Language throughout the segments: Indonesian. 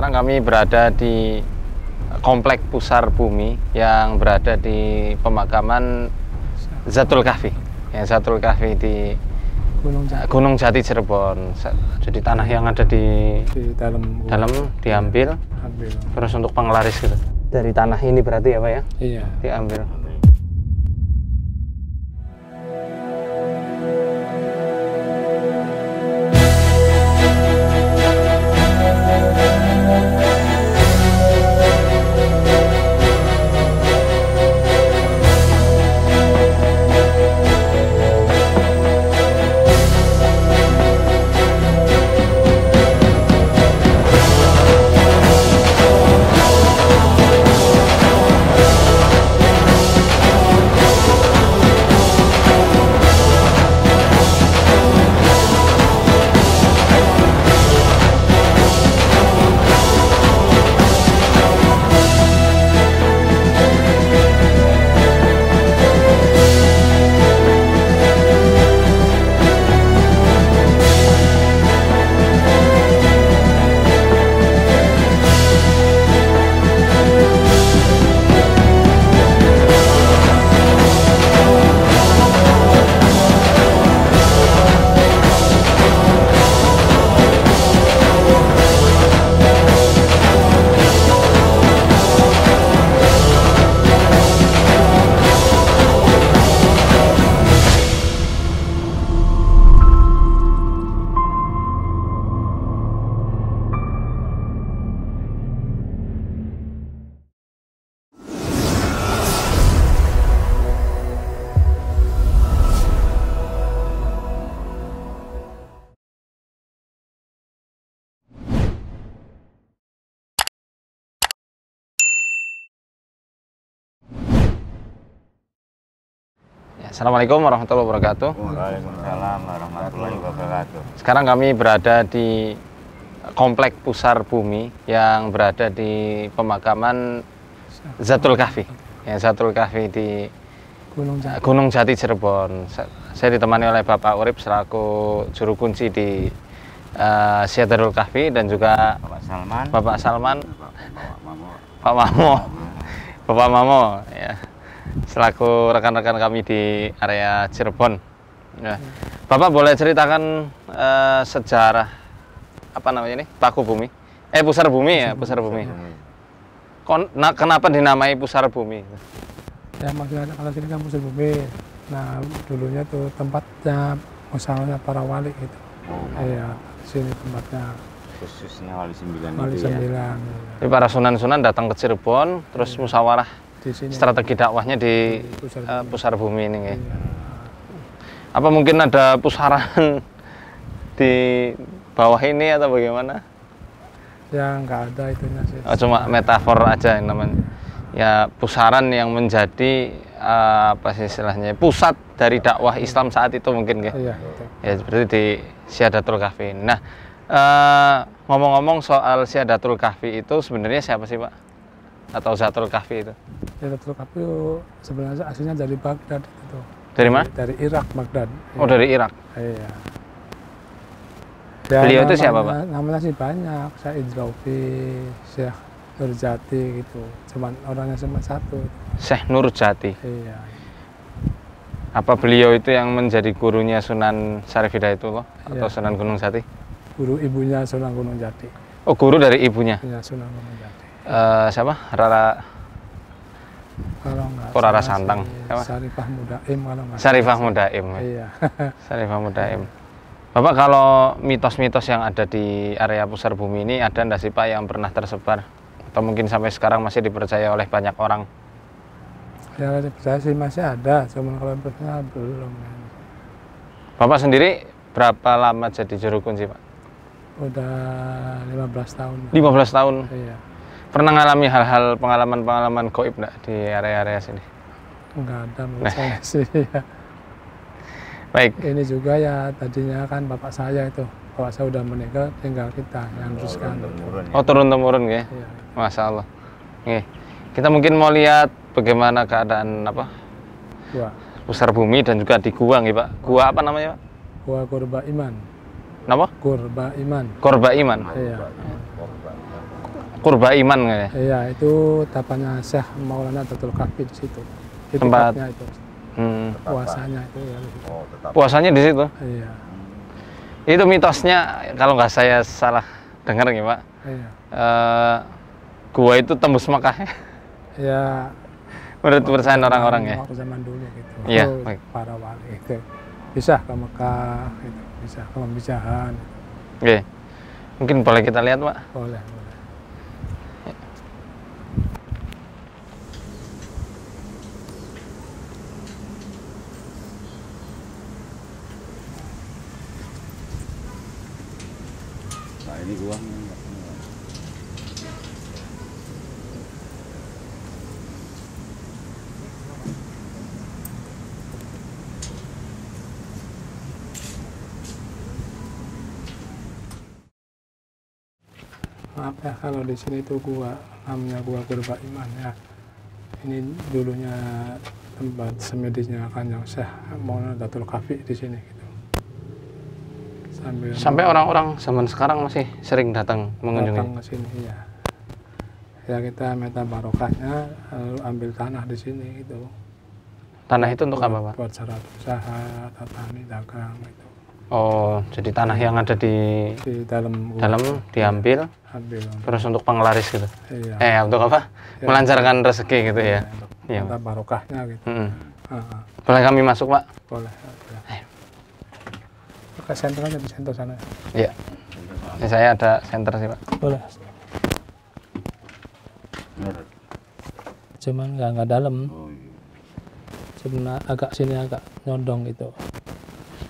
Sekarang kami berada di Komplek Pusar Bumi yang berada di pemakaman Zatul Kahfi. Yang Zatul Kahfi di Gunung Jati, Gunung Jati Cirebon. Jadi tanah yang ada di, di dalam dalam diambil. Ambil. Terus untuk penglaris gitu. Dari tanah ini berarti ya, Pak ya? Iya. Diambil. Assalamualaikum warahmatullahi wabarakatuh. Waalaikumsalam warahmatullahi wabarakatuh. Sekarang kami berada di Komplek Pusar Bumi yang berada di pemakaman Zatul Kahfi. Ya, Zatul Kahfi di Gunung Jati, Gunung Jati Cirebon. Saya ditemani oleh Bapak Urip selaku juru kunci di uh, eh, Syadarul Kahfi dan juga Bapak Salman. Bapak Salman. Bapak Mamo. Bapak Mamo. Bapak Mamo selaku rekan-rekan kami di area Cirebon. Ya. Bapak boleh ceritakan uh, sejarah apa namanya ini Paku Bumi? Eh Pusar Bumi ya, Pusar Bumi. Kon nah, kenapa dinamai Pusar Bumi? Ya maksudnya kalau sini kan Pusar Bumi. Nah dulunya tuh tempatnya misalnya para wali itu, oh. eh, sini tempatnya khususnya Wali Sembilan Wali ya. Sembilan. Ya. Jadi para Sunan-Sunan datang ke Cirebon, terus musawarah. Iya. musyawarah di sini. strategi dakwahnya di, di pusar, uh, pusar bumi ini ya. Iya. apa mungkin ada pusaran di bawah ini atau bagaimana ya nggak ada itu oh, cuma metafor aja yang namanya ya pusaran yang menjadi uh, apa sih istilahnya pusat dari dakwah Islam saat itu mungkin ya iya, ya seperti di Syadatul Kahfi nah eh, ngomong-ngomong uh, soal Syadatul Kahfi itu sebenarnya siapa sih Pak atau Zatul Kahfi itu? Ya, Zatul Kahfi sebenarnya aslinya dari Baghdad itu. Dari mana? Dari Irak Baghdad. Oh dari Irak. Iya. Beliau itu siapa pak? Namanya sih banyak, saya Idrofi, Syekh Nurjati gitu. Cuman orangnya cuma satu. Syekh Nurjati. Iya. Apa beliau itu yang menjadi gurunya Sunan Syarif Hidayatullah loh atau iya. Sunan Gunung Jati? Guru ibunya Sunan Gunung Jati. Oh, guru dari ibunya? Iya, Sunan Gunung Jati uh, siapa Rara kalau Rara Santang siapa? Sarifah Mudaim kalau nggak Sarifah Mudaim iya Sarifah Mudaim iya. Bapak kalau mitos-mitos yang ada di area pusar bumi ini ada nggak sih Pak yang pernah tersebar atau mungkin sampai sekarang masih dipercaya oleh banyak orang yang dipercaya sih masih ada cuman kalau pernah belum kan. Bapak sendiri berapa lama jadi juru kunci Pak? Udah 15 tahun. 15 tahun? Iya pernah ngalami hal-hal pengalaman-pengalaman koib enggak di area-area sini? Enggak ada menurut nah. saya sih ya. Baik. Ini juga ya tadinya kan bapak saya itu, bapak saya sudah meninggal tinggal kita yang teruskan. Ya. Oh turun temurun ya? Iya. Masya Allah. Oke. Kita mungkin mau lihat bagaimana keadaan apa? Gua. Pusar bumi dan juga di gua nih pak. Gua apa namanya pak? Gua Kurba Iman. Nama? Kurba Iman. Kurba Iman. Iya. Kurba Iman kayaknya. Iya, itu tapannya Syekh Maulana Datul Kafi di situ. Itu Tempat itu. Hmm. Puasanya itu ya. Oh, Puasanya di situ. Iya. Itu mitosnya kalau nggak saya salah dengar nih, Pak. Iya. E, gua itu tembus Mekah. Iya. Menurut percayaan orang-orang ya. Waktu zaman dulu gitu. Iya. baik. Para wali itu bisa ke Mekah, gitu. bisa ke Pembijahan. Oke. Mungkin boleh kita lihat, Pak. Boleh. ini gua maaf ya kalau di sini tuh gua namanya gua Kurba Iman ya ini dulunya tempat semedinya yang saya mau Datul Kafi di sini Sambil Sampai orang-orang zaman sekarang masih sering datang mengunjungi. Datang ke sini ya. Ya kita minta barokahnya lalu eh, ambil tanah di sini itu. Tanah itu untuk buat, apa, Pak? Buat syarat usaha, tatani, dagang itu. Oh, jadi tanah yang ada di, di dalam dalam diambil, iya, ambil. terus untuk penglaris gitu. Iya. Eh, untuk apa? Ya. Melancarkan rezeki gitu iya, ya. Iya. Barokahnya gitu. Mm -hmm. Uh -huh. Boleh kami masuk, Pak? Boleh ke center aja di center sana. Iya. Ini saya ada center sih pak. Boleh. Cuman nggak nggak dalam. Sebenarnya agak sini agak nyondong itu.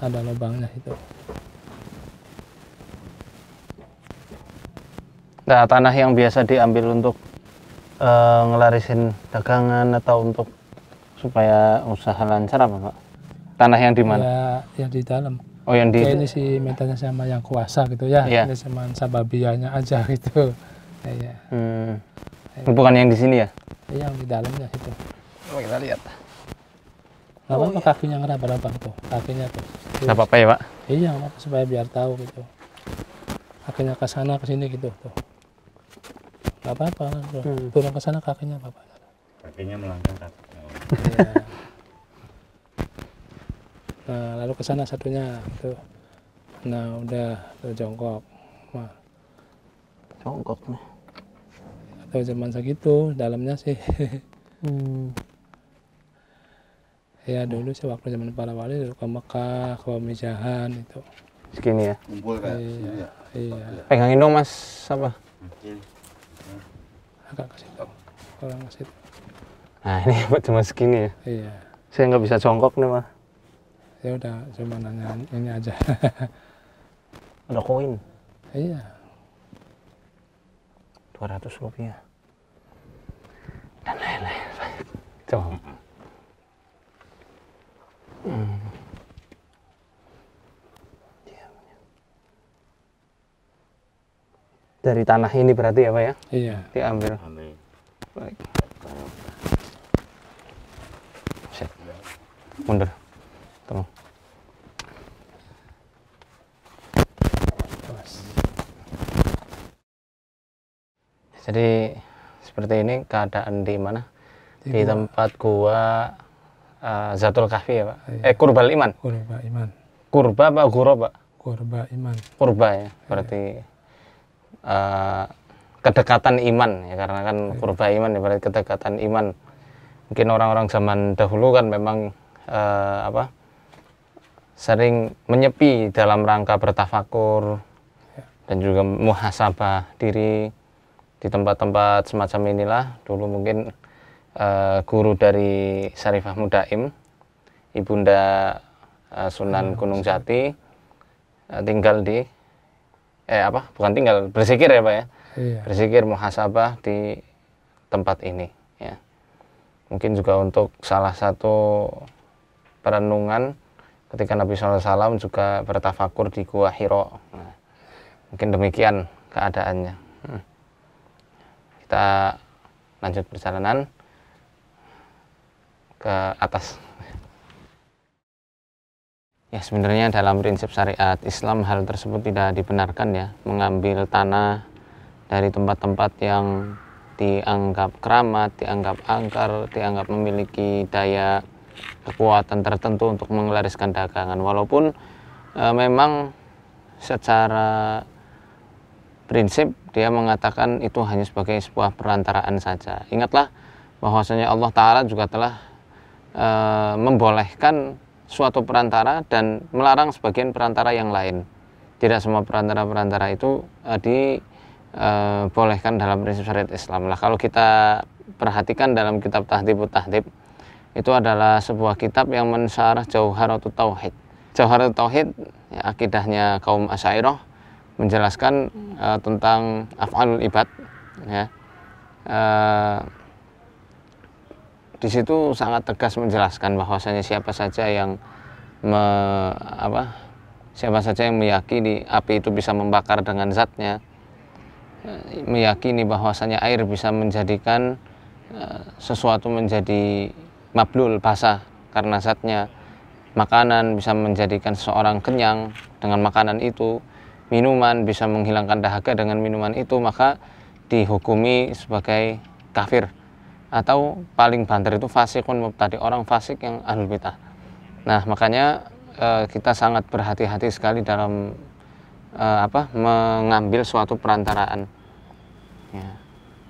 Ada lubangnya itu. Nah, tanah yang biasa diambil untuk e, ngelarisin dagangan atau untuk supaya usaha lancar apa, Pak? Tanah yang di mana? Ya, yang di dalam. Oh yang di ya, ini si metanya sama yang kuasa gitu ya. Yeah. Ini sama sababianya aja gitu. Iya. iya. Hmm. Iya. Bukan yang di sini ya? Iya yang di dalamnya gitu. Oh, kita lihat. Gak oh, apa-apa iya. kakinya ngeraba-raba tuh, kakinya tuh. Tidak Gak apa-apa ya pak? Iya gak apa supaya biar tahu gitu. Kakinya ke sana ke sini gitu tuh. Gak apa-apa. hmm. Turun ke sana kakinya apa-apa. Kakinya melangkah iya nah lalu ke sana satunya tuh nah udah tuh jongkok Wah. jongkok nih atau zaman segitu dalamnya sih hmm. ya dulu sih waktu zaman para wali ke Mekah ke Mijahan itu segini ya kumpul kayak iya, ya? iya. pegangin dong mas apa agak ke situ kurang ke nah ini cuma segini ya iya saya nggak bisa jongkok nih Mas saya udah cuma nanya ini aja ada koin iya 200 rupiah dan lain-lain coba hmm. dari tanah ini berarti ya pak ya iya diambil baik baik mundur jadi seperti ini keadaan di mana di, di tempat gua uh, Zatul Kahfi ya pak iya. eh Kurba Iman Kurba Iman Kurba pak Guro pak Kurba Iman Kurba ya iya. berarti iya. uh, kedekatan iman ya karena kan iya. Kurba Iman ya berarti kedekatan iman mungkin orang-orang zaman dahulu kan memang uh, apa sering menyepi dalam rangka bertafakur ya. dan juga muhasabah diri di tempat-tempat semacam inilah dulu mungkin uh, guru dari Sarifah Mudaim ibunda uh, Sunan Gunung Jati uh, tinggal di eh apa bukan tinggal bersikir ya pak ya ya. bersikir muhasabah di tempat ini ya mungkin juga untuk salah satu perenungan ketika Nabi SAW juga bertafakur di gua Hiro nah, mungkin demikian keadaannya. Hmm kita lanjut perjalanan ke atas ya sebenarnya dalam prinsip syariat Islam hal tersebut tidak dibenarkan ya mengambil tanah dari tempat-tempat yang dianggap keramat, dianggap angker, dianggap memiliki daya kekuatan tertentu untuk mengelariskan dagangan walaupun e, memang secara prinsip dia mengatakan itu hanya sebagai sebuah perantaraan saja. Ingatlah bahwasanya Allah Ta'ala juga telah e, membolehkan suatu perantara dan melarang sebagian perantara yang lain. Tidak semua perantara-perantara itu e, eh, dibolehkan eh, e, dalam prinsip syariat Islam. Lah kalau kita perhatikan dalam kitab tahdib Tahdib itu adalah sebuah kitab yang mensyarah Jauharatut Tauhid. Jauharatut Tauhid ya, akidahnya kaum Asy'ariyah menjelaskan uh, tentang afal ibad ya. Uh, di situ sangat tegas menjelaskan bahwasanya siapa saja yang me, apa siapa saja yang meyakini api itu bisa membakar dengan zatnya eh, meyakini bahwasanya air bisa menjadikan sesuatu menjadi mablul basah karena zatnya makanan bisa menjadikan seseorang kenyang dengan makanan itu minuman, bisa menghilangkan dahaga dengan minuman itu, maka dihukumi sebagai kafir. Atau paling banter itu fasikun tadi orang fasik yang ahlul bidah. Nah, makanya eh, kita sangat berhati-hati sekali dalam eh, apa mengambil suatu perantaraan. Ya.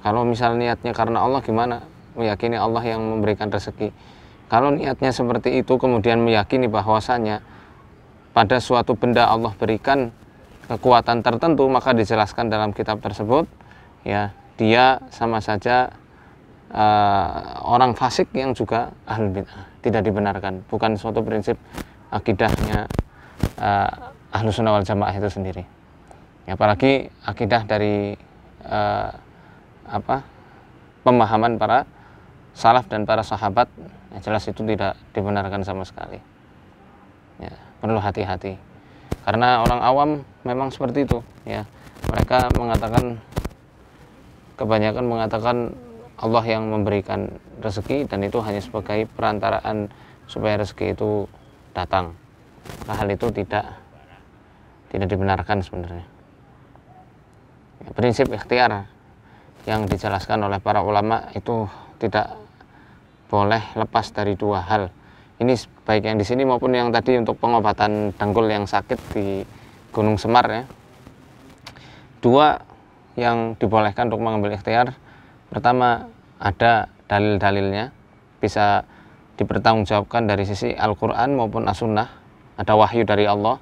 Kalau misal niatnya karena Allah gimana? Meyakini Allah yang memberikan rezeki. Kalau niatnya seperti itu kemudian meyakini bahwasanya pada suatu benda Allah berikan kekuatan tertentu maka dijelaskan dalam kitab tersebut ya dia sama saja uh, orang fasik yang juga ahlul bid'ah tidak dibenarkan bukan suatu prinsip akidahnya uh, eh, ahlu sunnah wal jamaah itu sendiri ya, apalagi akidah dari uh, apa pemahaman para salaf dan para sahabat ya jelas itu tidak dibenarkan sama sekali ya, perlu hati-hati karena orang awam memang seperti itu ya mereka mengatakan kebanyakan mengatakan Allah yang memberikan rezeki dan itu hanya sebagai perantaraan supaya rezeki itu datang nah, hal itu tidak tidak dibenarkan sebenarnya ya, prinsip ikhtiar yang dijelaskan oleh para ulama itu tidak boleh lepas dari dua hal ini baik yang di sini maupun yang tadi untuk pengobatan dengkul yang sakit di Gunung Semar ya. Dua yang dibolehkan untuk mengambil ikhtiar, pertama ada dalil-dalilnya, bisa dipertanggungjawabkan dari sisi Al-Quran maupun As-Sunnah, ada wahyu dari Allah,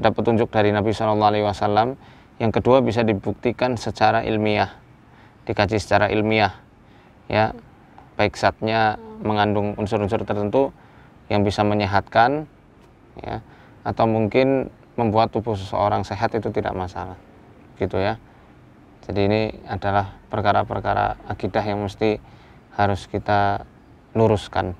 ada petunjuk dari Nabi Shallallahu Alaihi Wasallam. Yang kedua bisa dibuktikan secara ilmiah, dikaji secara ilmiah, ya baik zatnya mengandung unsur-unsur tertentu yang bisa menyehatkan ya atau mungkin membuat tubuh seseorang sehat itu tidak masalah gitu ya jadi ini adalah perkara-perkara akidah yang mesti harus kita luruskan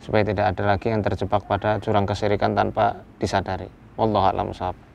supaya tidak ada lagi yang terjebak pada jurang kesirikan tanpa disadari. Wallahu a'lam